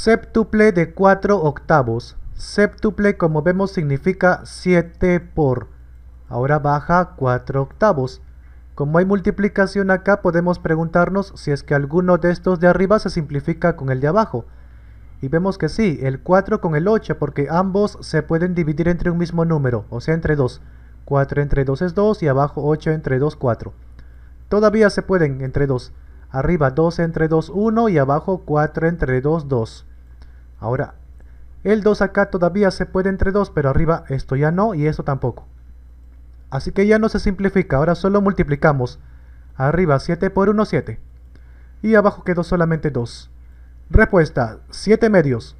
Séptuple de 4 octavos. Séptuple, como vemos, significa 7 por. Ahora baja 4 octavos. Como hay multiplicación acá, podemos preguntarnos si es que alguno de estos de arriba se simplifica con el de abajo. Y vemos que sí, el 4 con el 8, porque ambos se pueden dividir entre un mismo número, o sea, entre 2. 4 entre 2 es 2 y abajo 8 entre 2, 4. Todavía se pueden entre 2. Arriba 2 entre 2, 1 y abajo 4 entre 2, 2. Ahora, el 2 acá todavía se puede entre 2, pero arriba esto ya no y esto tampoco. Así que ya no se simplifica, ahora solo multiplicamos. Arriba 7 por 1, 7. Y abajo quedó solamente 2. Respuesta, 7 medios.